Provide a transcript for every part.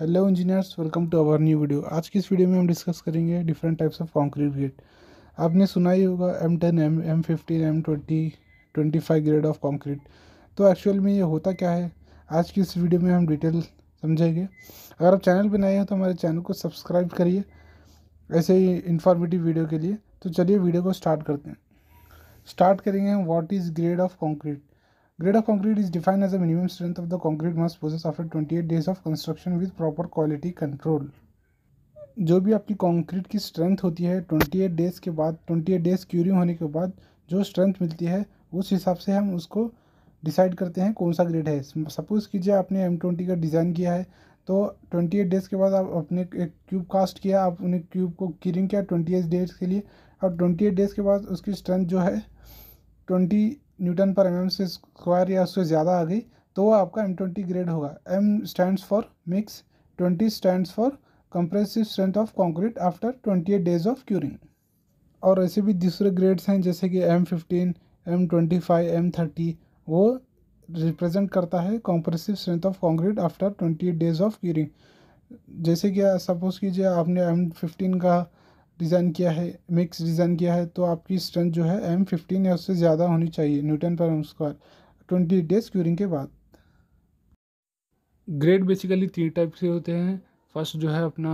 Hello engineers welcome to our new video आज की इस वीडियो में हम डिस्कस करेंगे different types of concrete grade आपने सुना ही होगा M ten M M fifteen M twenty twenty five grade of concrete तो एक्चुअल में ये होता क्या है आज की इस वीडियो में हम डिटेल समझेंगे अगर आप चैनल पर नए हैं तो हमारे चैनल को सब्सक्राइब करिए ऐसे ही इंफॉर्मेटिव वीडियो के लिए तो चलिए वीडियो को स्टार्ट करते हैं स्टार्ट करेंगे हम what is grade of concrete Grade of concrete is defined as the minimum strength of the concrete must possess after 28 days of construction with proper quality control. जो भी आपकी कंक्रीट की strength होती है 28 डेज़ के बाद 28 डेज़ क्यूरिंग होने के बाद जो स्ट्रेंथ मिलती है उस हिसाब से हम उसको डिसाइड करते हैं कौन सा ग्रेड है सपोज़ कीजिए आपने एम ट्वेंटी का डिज़ाइन किया है तो 28 डेज़ के बाद आप अपने एक क्यूब कास्ट किया आप उन्हें क्यूब को क्यूरिंग किया एट डेज़ के लिए और एट डेज़ के बाद उसकी स्ट्रेंथ जो है ट्वेंटी न्यूटन पर एम से स्क्वायर या उससे ज़्यादा आ गई तो वो आपका एम ट्वेंटी ग्रेड होगा M stands for mix twenty stands for compressive strength of concrete after twenty eight days of curing और ऐसे भी दूसरे ग्रेड्स हैं जैसे कि M fifteen M twenty five M thirty वो रिप्रेजेंट करता है compressive strength of concrete after twenty eight days of curing जैसे कि सपोज़ कीजिए आपने एम फिफ्टीन का डिज़ाइन किया है मिक्स डिज़ाइन किया है तो आपकी स्ट्रेंथ जो है एम फिफ्टीन या उससे ज़्यादा होनी चाहिए newton per M square twenty days curing के बाद ग्रेड बेसिकली तीन टाइप से होते हैं फर्स्ट जो है अपना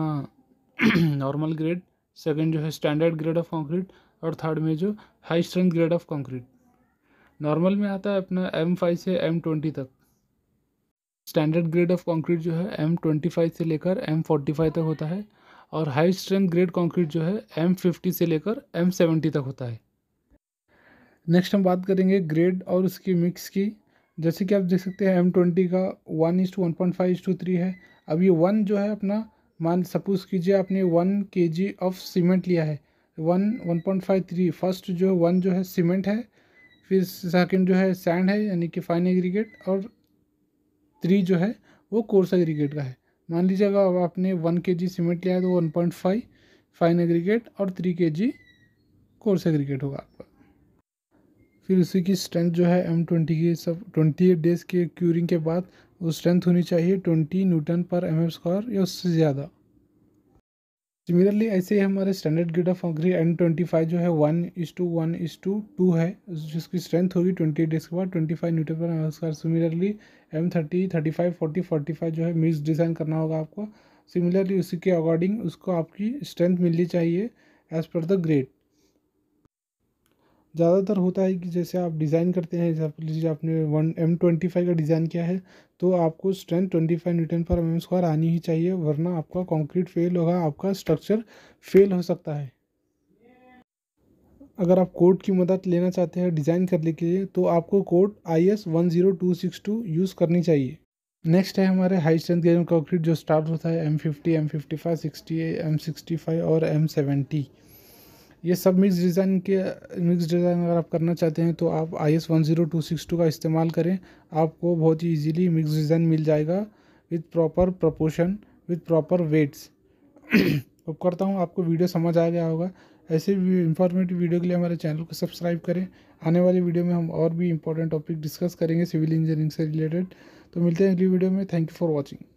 नॉर्मल ग्रेड सेकंड जो है स्टैंडर्ड ग्रेड ऑफ कंक्रीट और थर्ड में जो high strength grade of concrete normal में आता है अपना एम फाइव से एम ट्वेंटी तक स्टैंडर्ड ग्रेड ऑफ कंक्रीट जो है एम ट्वेंटी फाइव से लेकर एम फोर्टी फाइव तक होता है और हाई स्ट्रेंथ ग्रेड कंक्रीट जो है एम फिफ्टी से लेकर एम सेवेंटी तक होता है नेक्स्ट हम बात करेंगे ग्रेड और उसकी मिक्स की जैसे कि आप देख सकते हैं एम ट्वेंटी का one is to one point five is to three है अब ये वन जो है अपना मान सपोज़ कीजिए आपने वन के जी ऑफ सीमेंट लिया है one one point five three first जो है वन जो है सीमेंट है फिर सेकेंड जो है सैंड है यानी कि फाइन एग्रीगेट और थ्री जो है वो कोर्स एग्रीगेट का है मान लीजिएगा अब आपने वन के जी सीमेंट लिया है तो one point five fine aggregate और three K G coarse aggregate होगा आपका फिर उसी की स्ट्रेंथ जो है एम ट्वेंटी की सब ट्वेंटी एट डेज़ के क्यूरिंग के बाद वो स्ट्रेंथ होनी चाहिए twenty newton per M M square या उससे ज़्यादा सिमिलरली ऐसे ही हमारे स्टैंडर्ड ग्रेड ऑफ अग्री एन ट्वेंटी फाइव जो है one is to one is to two है जिसकी स्ट्रेंथ होगी ट्वेंटी डेज के बाद ट्वेंटी फाइव न्यूटन पर नमस्कार similarly M thirty thirty five forty forty five जो है मिक्स डिज़ाइन करना होगा आपको सिमिलरली उसी के अकॉर्डिंग उसको आपकी स्ट्रेंथ मिलनी चाहिए एज़ पर द ग्रेड ज़्यादातर होता है कि जैसे आप डिज़ाइन करते हैं जैसे लीजिए आपने वन एम ट्वेंटी फाइव का डिज़ाइन किया है तो आपको strength twenty five newton per M square आनी ही चाहिए वरना आपका कंक्रीट फेल होगा आपका स्ट्रक्चर फेल हो सकता है अगर आप कोड की मदद लेना चाहते हैं डिज़ाइन करने के लिए तो आपको code I S one zero two six two use करनी चाहिए नेक्स्ट है हमारे हाई स्ट्रेंथ गेज कॉन्क्रीट जो स्टार्ट होता है M fifty M fifty five sixty M sixty five और एम सेवेंटी ये सब मिक्स डिज़ाइन के मिक्स डिज़ाइन अगर आप करना चाहते हैं तो आप I S one zero two six two का इस्तेमाल करें आपको बहुत ही ईजीली मिक्स डिज़ाइन मिल जाएगा with proper proportion with proper weights अब करता हूँ आपको वीडियो समझ आ गया होगा ऐसे इंफॉर्मेटिव वीडियो के लिए हमारे चैनल को सब्सक्राइब करें आने वाले वीडियो में हम और भी इंपॉर्टेंट टॉपिक डिस्कस करेंगे सिविल इंजीनियरिंग से रिलेटेड तो मिलते हैं अगली वीडियो में थैंक यू फॉर वॉचिंग